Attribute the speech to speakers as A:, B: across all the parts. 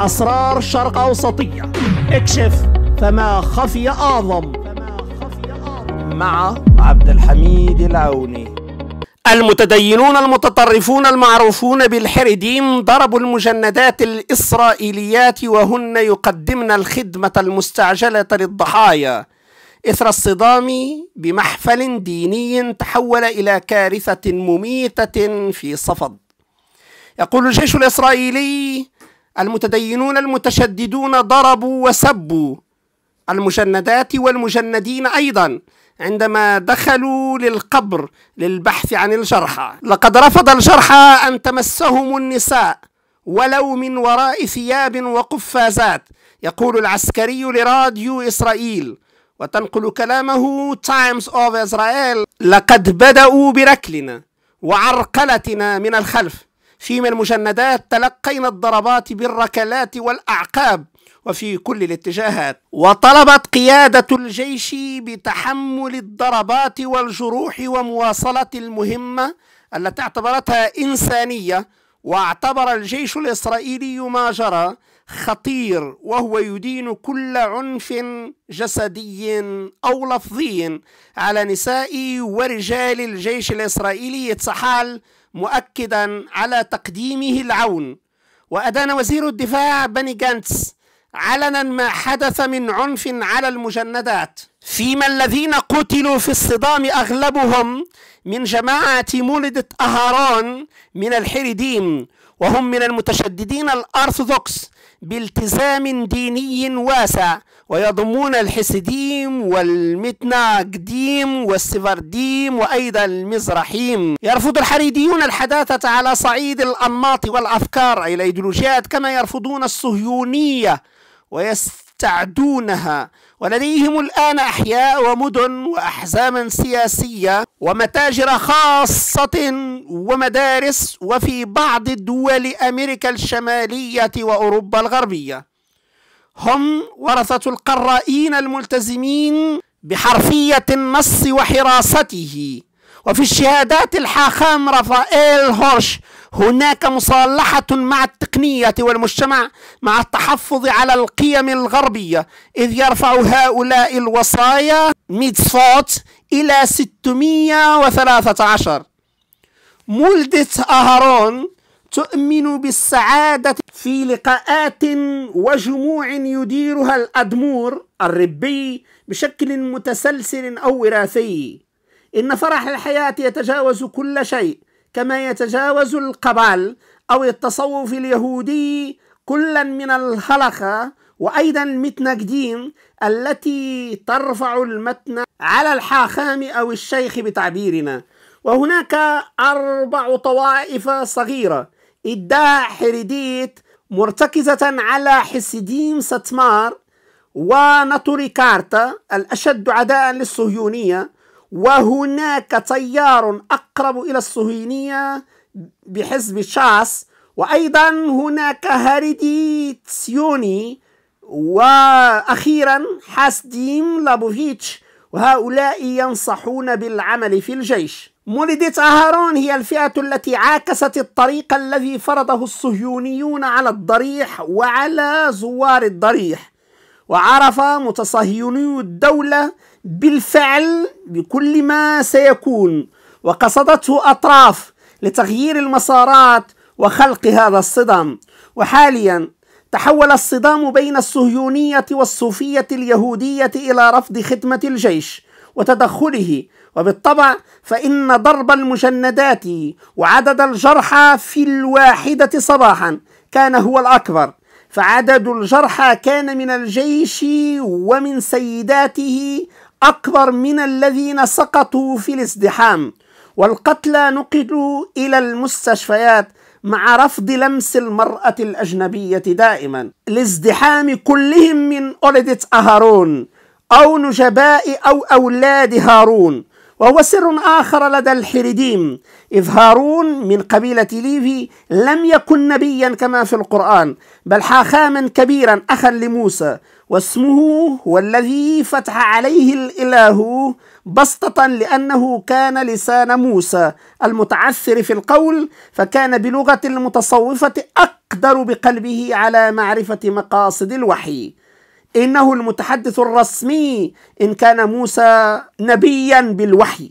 A: أسرار شرق أوسطية اكشف فما خفي أعظم مع عبد الحميد العوني المتدينون المتطرفون المعروفون بالحرديم ضربوا المجندات الإسرائيليات وهن يقدمن الخدمة المستعجلة للضحايا إثر الصدام بمحفل ديني تحول إلى كارثة مميتة في صفد يقول الجيش الإسرائيلي المتدينون المتشددون ضربوا وسبوا المجندات والمجندين أيضا عندما دخلوا للقبر للبحث عن الجرحى لقد رفض الجرحى أن تمسهم النساء ولو من وراء ثياب وقفازات يقول العسكري لراديو إسرائيل وتنقل كلامه تايمز أوف إسرائيل لقد بدأوا بركلنا وعرقلتنا من الخلف في من المجندات تلقينا الضربات بالركلات والأعقاب وفي كل الاتجاهات وطلبت قيادة الجيش بتحمل الضربات والجروح ومواصلة المهمة التي اعتبرتها إنسانية واعتبر الجيش الإسرائيلي ما جرى خطير وهو يدين كل عنف جسدي أو لفظي على نساء ورجال الجيش الإسرائيلي يتسحال مؤكدا على تقديمه العون وأدان وزير الدفاع بني جانتس علنا ما حدث من عنف على المجندات فيما الذين قتلوا في الصدام أغلبهم من جماعة مولدة أهران من الحرديم وهم من المتشددين الأرثوذكس بالتزام ديني واسع ويضمون الحسديم والمتناجديم والسفرديم وأيضا المزرحيم يرفض الحريديون الحداثة على صعيد الأنماط والأفكار أي الأيديولوجيات كما يرفضون الصهيونية ويستعدونها ولديهم الآن أحياء ومدن وأحزاما سياسية ومتاجر خاصة ومدارس وفي بعض الدول أمريكا الشمالية وأوروبا الغربية هم ورثة القرائين الملتزمين بحرفية النص وحراسته وفي الشهادات الحاخام رافائيل هورش هناك مصالحة مع التقنية والمجتمع مع التحفظ على القيم الغربية إذ يرفع هؤلاء الوصايا ميدسفوت إلى 613 مولدة أهرون تؤمن بالسعادة في لقاءات وجموع يديرها الأدمور الربي بشكل متسلسل أو وراثي إن فرح الحياة يتجاوز كل شيء كما يتجاوز القبال أو التصوف اليهودي كلا من الخلقة وأيضا متن التي ترفع المتن على الحاخام أو الشيخ بتعبيرنا وهناك أربع طوائف صغيرة ادعى حريديت مرتكزة على حسديم ستمار وناتوري كارتا الأشد عداء للصهيونية وهناك تيار أقرب إلى الصهيونية بحزب شاس وأيضا هناك هاريدي تسيوني وأخيرا حاسديم لابوفيتش وهؤلاء ينصحون بالعمل في الجيش مولدت أهارون هي الفئة التي عاكست الطريق الذي فرضه الصهيونيون على الضريح وعلى زوار الضريح وعرف متصهيني الدولة بالفعل بكل ما سيكون وقصدته أطراف لتغيير المسارات وخلق هذا الصدام وحاليا تحول الصدام بين الصهيونية والصوفية اليهودية إلى رفض خدمة الجيش وتدخله وبالطبع فإن ضرب المجندات وعدد الجرحى في الواحدة صباحا كان هو الأكبر فعدد الجرحى كان من الجيش ومن سيداته أكبر من الذين سقطوا في الازدحام والقتلى نقلوا إلى المستشفيات مع رفض لمس المرأة الأجنبية دائما لازدحام كلهم من اولدت أهارون أو نجباء أو أولاد هارون وهو سر آخر لدى الحريديم إذ هارون من قبيلة ليفي لم يكن نبيا كما في القرآن بل حاخاما كبيرا أخا لموسى واسمه هو الذي فتح عليه الإله بسطة لأنه كان لسان موسى المتعثر في القول فكان بلغة المتصوفة أقدر بقلبه على معرفة مقاصد الوحي إنه المتحدث الرسمي إن كان موسى نبيا بالوحي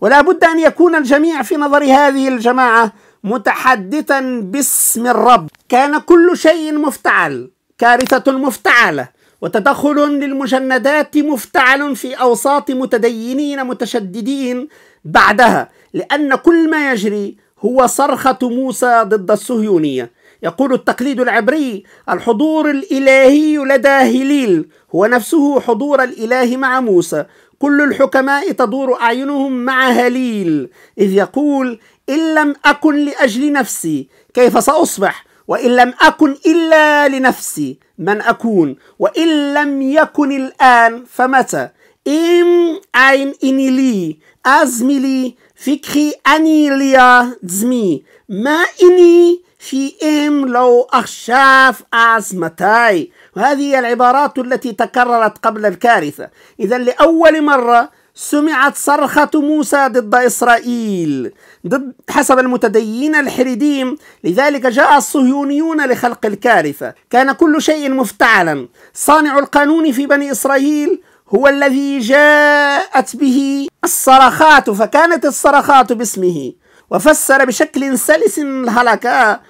A: ولا بد أن يكون الجميع في نظر هذه الجماعة متحدثا باسم الرب كان كل شيء مفتعل كارثة مفتعلة وتدخل للمجندات مفتعل في أوساط متدينين متشددين بعدها لأن كل ما يجري هو صرخة موسى ضد الصهيونية يقول التقليد العبري الحضور الإلهي لدى هليل هو نفسه حضور الإله مع موسى كل الحكماء تدور أعينهم مع هليل إذ يقول إن لم أكن لأجل نفسي كيف سأصبح وإن لم أكن إلا لنفسي من أكون وإن لم يكن الآن فمتى إم أين إني لي أزملي فكري أني ليا زمي ما إني في إم لو أخشاف أز متاي وهذه هي العبارات التي تكررت قبل الكارثة إذا لأول مرة سمعت صرخة موسى ضد إسرائيل ضد حسب المتدينين الحريديم لذلك جاء الصهيونيون لخلق الكارثة كان كل شيء مفتعلا صانع القانون في بني إسرائيل هو الذي جاءت به الصرخات فكانت الصرخات باسمه وفسر بشكل سلس الهلكة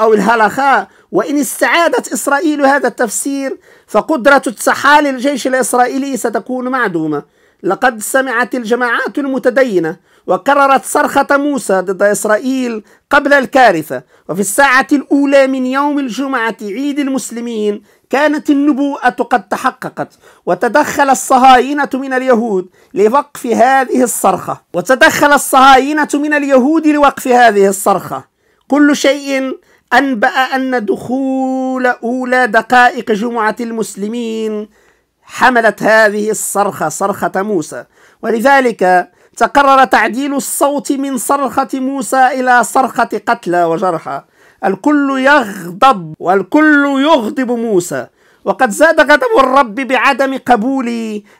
A: أو الهلخة وإن استعادت إسرائيل هذا التفسير فقدرة التحال الجيش الإسرائيلي ستكون معدومة لقد سمعت الجماعات المتدينة وكررت صرخة موسى ضد إسرائيل قبل الكارثة وفي الساعة الأولى من يوم الجمعة عيد المسلمين كانت النبوءة قد تحققت وتدخل الصهاينة من اليهود لوقف هذه الصرخة وتدخل الصهاينة من اليهود لوقف هذه الصرخة كل شيء أنبأ أن دخول أولى دقائق جمعة المسلمين حملت هذه الصرخة صرخة موسى ولذلك تقرر تعديل الصوت من صرخة موسى إلى صرخة قتلى وجرحى الكل يغضب والكل يغضب موسى وقد زاد غضب الرب بعدم قبول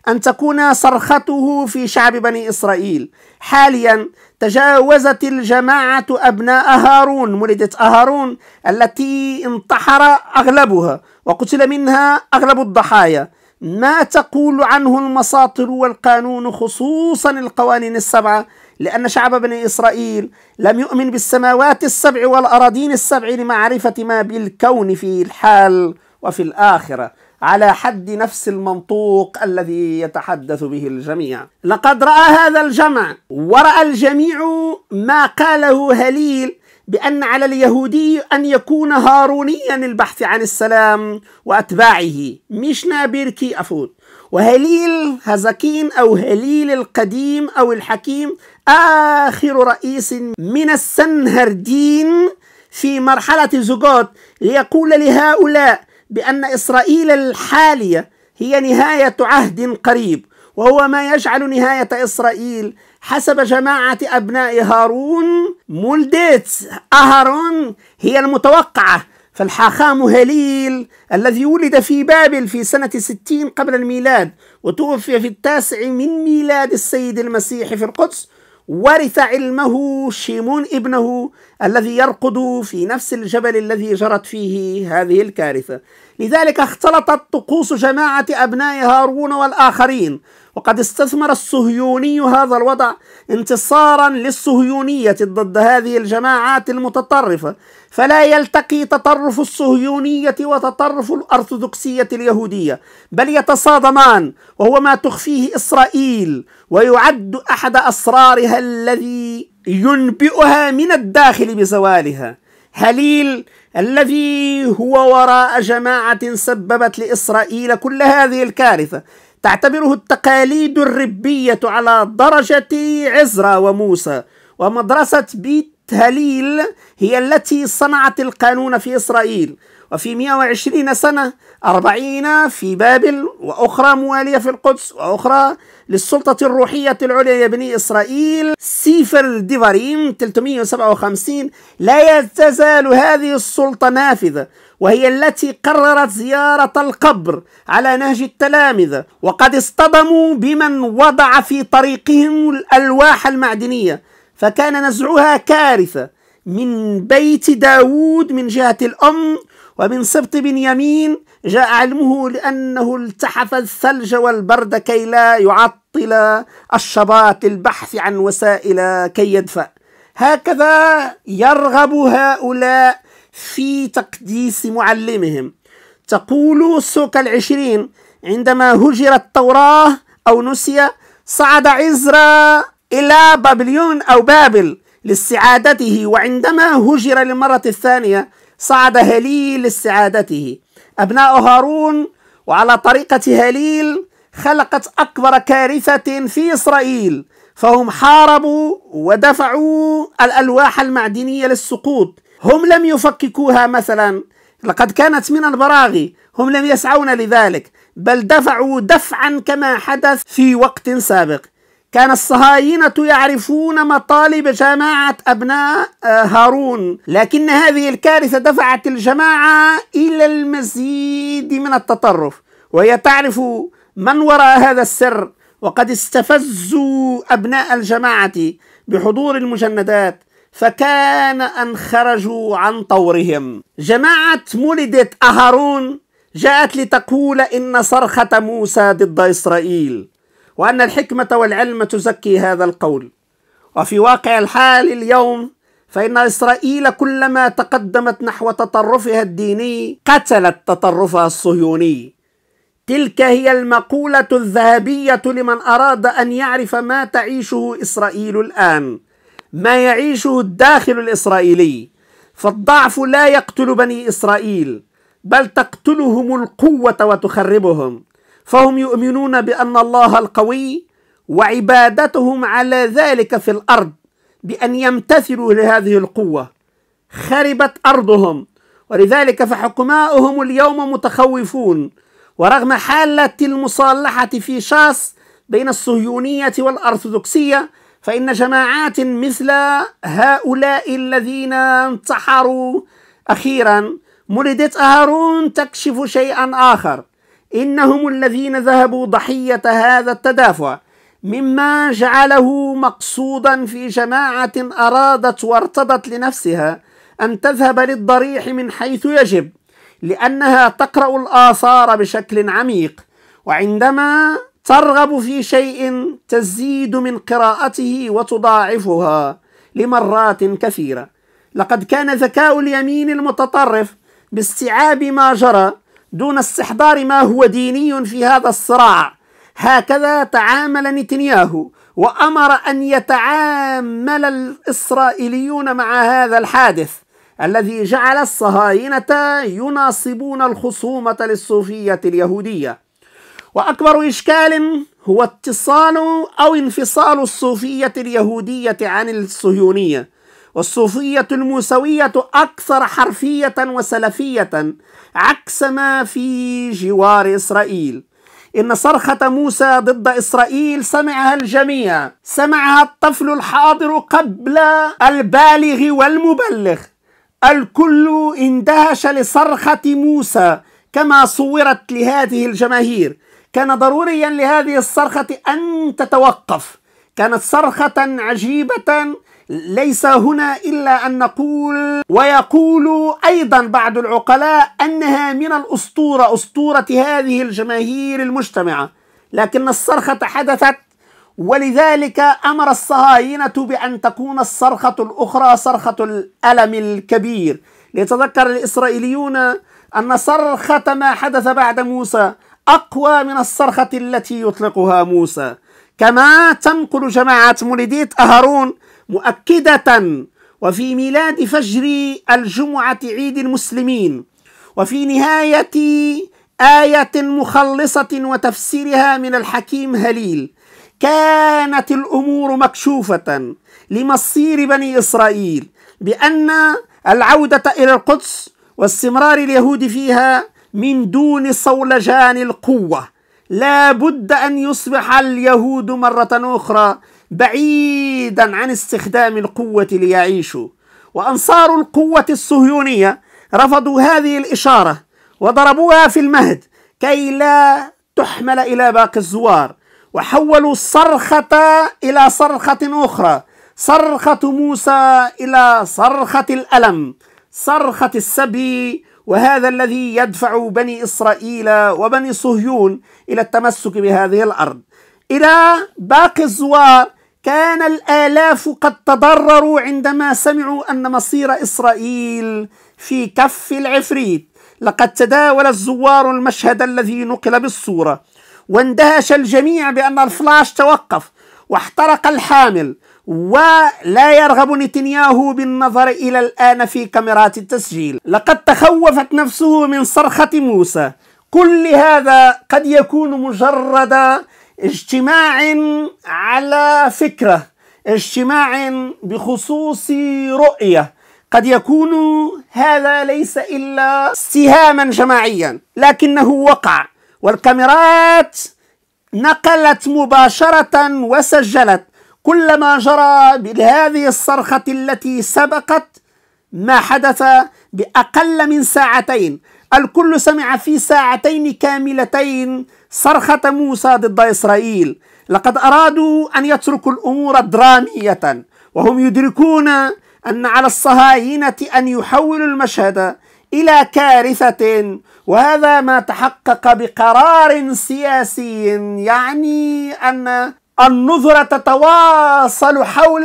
A: أن تكون صرخته في شعب بني إسرائيل حاليا تجاوزت الجماعة أبناء هارون ملده هارون التي انتحر أغلبها وقتل منها أغلب الضحايا ما تقول عنه المساطر والقانون خصوصا القوانين السبعة لأن شعب بني إسرائيل لم يؤمن بالسماوات السبع والأراضين السبع لمعرفة ما بالكون في الحال وفي الآخرة على حد نفس المنطوق الذي يتحدث به الجميع لقد رأى هذا الجمع ورأى الجميع ما قاله هليل بأن على اليهودي أن يكون هارونيا للبحث عن السلام وأتباعه مش نابيركي أفوت وهليل هزكين أو هليل القديم أو الحكيم آخر رئيس من السنهردين في مرحلة زوجوت ليقول لهؤلاء بأن إسرائيل الحالية هي نهاية عهد قريب وهو ما يجعل نهاية إسرائيل حسب جماعة أبناء هارون مولديت أهارون هي المتوقعة فالحاخام هليل الذي ولد في بابل في سنة 60 قبل الميلاد وتوفي في التاسع من ميلاد السيد المسيح في القدس ورث علمه شيمون ابنه الذي يرقد في نفس الجبل الذي جرت فيه هذه الكارثة لذلك اختلطت طقوس جماعة أبناء هارون والآخرين وقد استثمر الصهيوني هذا الوضع انتصارا للصهيونية ضد هذه الجماعات المتطرفة فلا يلتقي تطرف الصهيونية وتطرف الأرثوذكسية اليهودية بل يتصادمان وهو ما تخفيه إسرائيل ويعد أحد أسرارها الذي ينبئها من الداخل بزوالها هليل الذي هو وراء جماعة سببت لإسرائيل كل هذه الكارثة تعتبره التقاليد الربية على درجة عزرا وموسى ومدرسة بيت هليل هي التي صنعت القانون في إسرائيل وفي 120 سنة 40 في بابل وأخرى موالية في القدس وأخرى للسلطة الروحية العليا لبني إسرائيل سيفر ديفاريم 357 لا تزال هذه السلطة نافذة وهي التي قررت زيارة القبر على نهج التلامذة وقد اصطدموا بمن وضع في طريقهم الألواح المعدنية فكان نزعها كارثة من بيت داود من جهة الأم ومن سبط بن يمين جاء علمه لأنه التحف الثلج والبرد كي لا يعطل الشباط البحث عن وسائل كي يدفأ هكذا يرغب هؤلاء في تقديس معلمهم تقول سوق العشرين عندما هجرت التوراة أو نسي صعد عزرا إلى بابليون أو بابل لاستعادته وعندما هجر للمرة الثانية صعد هليل لاستعادته أبناء هارون وعلى طريقة هليل خلقت أكبر كارثة في إسرائيل فهم حاربوا ودفعوا الألواح المعدنية للسقوط هم لم يفككوها مثلا لقد كانت من البراغي هم لم يسعون لذلك بل دفعوا دفعا كما حدث في وقت سابق كان الصهاينة يعرفون مطالب جماعة أبناء آه، هارون لكن هذه الكارثة دفعت الجماعة إلى المزيد من التطرف وهي تعرف من وراء هذا السر وقد استفزوا أبناء الجماعة بحضور المجندات فكان أن خرجوا عن طورهم جماعة مولدة أهارون جاءت لتقول إن صرخة موسى ضد إسرائيل وأن الحكمة والعلم تزكي هذا القول وفي واقع الحال اليوم فإن إسرائيل كلما تقدمت نحو تطرفها الديني قتلت تطرفها الصهيوني تلك هي المقولة الذهبية لمن أراد أن يعرف ما تعيشه إسرائيل الآن ما يعيشه الداخل الإسرائيلي فالضعف لا يقتل بني إسرائيل بل تقتلهم القوة وتخربهم فهم يؤمنون بأن الله القوي وعبادتهم على ذلك في الأرض بأن يمتثلوا لهذه القوة خربت أرضهم ولذلك فحكماؤهم اليوم متخوفون ورغم حالة المصالحة في شاس بين الصهيونية والأرثوذكسية فإن جماعات مثل هؤلاء الذين انتحروا أخيرا مولدت أهارون تكشف شيئا آخر إنهم الذين ذهبوا ضحية هذا التدافع مما جعله مقصودا في جماعة أرادت وارتضت لنفسها أن تذهب للضريح من حيث يجب لأنها تقرأ الآثار بشكل عميق وعندما ترغب في شيء تزيد من قراءته وتضاعفها لمرات كثيرة لقد كان ذكاء اليمين المتطرف باستيعاب ما جرى دون استحضار ما هو ديني في هذا الصراع هكذا تعامل نتنياهو وامر ان يتعامل الاسرائيليون مع هذا الحادث الذي جعل الصهاينه يناصبون الخصومه للصوفيه اليهوديه واكبر اشكال هو اتصال او انفصال الصوفيه اليهوديه عن الصهيونيه والصوفية الموسوية أكثر حرفية وسلفية عكس ما في جوار إسرائيل إن صرخة موسى ضد إسرائيل سمعها الجميع سمعها الطفل الحاضر قبل البالغ والمبلغ الكل اندهش لصرخة موسى كما صورت لهذه الجماهير كان ضروريا لهذه الصرخة أن تتوقف كانت صرخة عجيبة ليس هنا إلا أن نقول ويقول أيضا بعض العقلاء أنها من الأسطورة أسطورة هذه الجماهير المجتمعة لكن الصرخة حدثت ولذلك أمر الصهاينة بأن تكون الصرخة الأخرى صرخة الألم الكبير ليتذكر الإسرائيليون أن صرخة ما حدث بعد موسى أقوى من الصرخة التي يطلقها موسى كما تنقل جماعة مولديت أهارون مؤكدة وفي ميلاد فجر الجمعة عيد المسلمين وفي نهاية آية مخلصة وتفسيرها من الحكيم هليل كانت الأمور مكشوفة لمصير بني إسرائيل بأن العودة إلى القدس واستمرار اليهود فيها من دون صولجان القوة لا بد أن يصبح اليهود مرة أخرى بعيدا عن استخدام القوة ليعيشوا وأنصار القوة الصهيونية رفضوا هذه الإشارة وضربوها في المهد كي لا تحمل إلى باقي الزوار وحولوا الصرخة إلى صرخة أخرى صرخة موسى إلى صرخة الألم صرخة السبي وهذا الذي يدفع بني إسرائيل وبني صهيون إلى التمسك بهذه الأرض إلى باقي الزوار كان الآلاف قد تضرروا عندما سمعوا أن مصير إسرائيل في كف العفريت لقد تداول الزوار المشهد الذي نقل بالصورة واندهش الجميع بأن الفلاش توقف واحترق الحامل ولا يرغب نتنياهو بالنظر إلى الآن في كاميرات التسجيل لقد تخوفت نفسه من صرخة موسى كل هذا قد يكون مجرد اجتماع على فكرة اجتماع بخصوص رؤية قد يكون هذا ليس إلا سهاما جماعيا لكنه وقع والكاميرات نقلت مباشرة وسجلت كل ما جرى بهذه الصرخة التي سبقت ما حدث بأقل من ساعتين الكل سمع في ساعتين كاملتين صرخة موسى ضد إسرائيل لقد أرادوا أن يتركوا الأمور درامية وهم يدركون أن على الصهاينة أن يحولوا المشهد إلى كارثة وهذا ما تحقق بقرار سياسي يعني أن النظرة تتواصل حول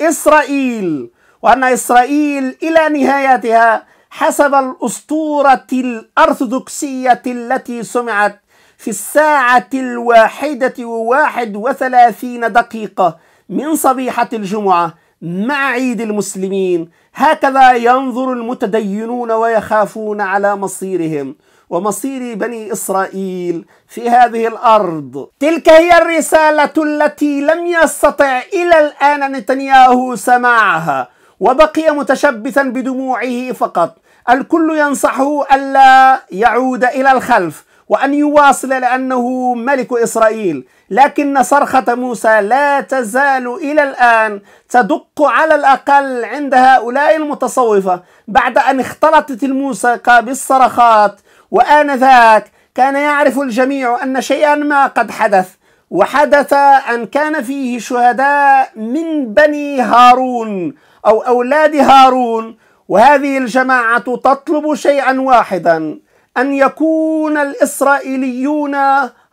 A: إسرائيل وأن إسرائيل إلى نهايتها حسب الأسطورة الأرثوذكسية التي سمعت في الساعة الواحدة وواحد وثلاثين دقيقة من صبيحة الجمعة مع عيد المسلمين هكذا ينظر المتدينون ويخافون على مصيرهم ومصير بني إسرائيل في هذه الأرض تلك هي الرسالة التي لم يستطع إلى الآن نتنياهو سماعها وبقي متشبثا بدموعه فقط الكل ينصحه ألا يعود إلى الخلف وأن يواصل لأنه ملك إسرائيل لكن صرخة موسى لا تزال إلى الآن تدق على الأقل عند هؤلاء المتصوفة بعد أن اختلطت الموسيقى بالصرخات وآنذاك كان يعرف الجميع أن شيئا ما قد حدث وحدث أن كان فيه شهداء من بني هارون أو أولاد هارون وهذه الجماعة تطلب شيئا واحدا أن يكون الإسرائيليون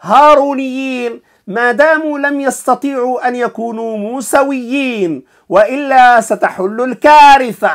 A: هارونيين ما داموا لم يستطيعوا أن يكونوا موسويين وإلا ستحل الكارثة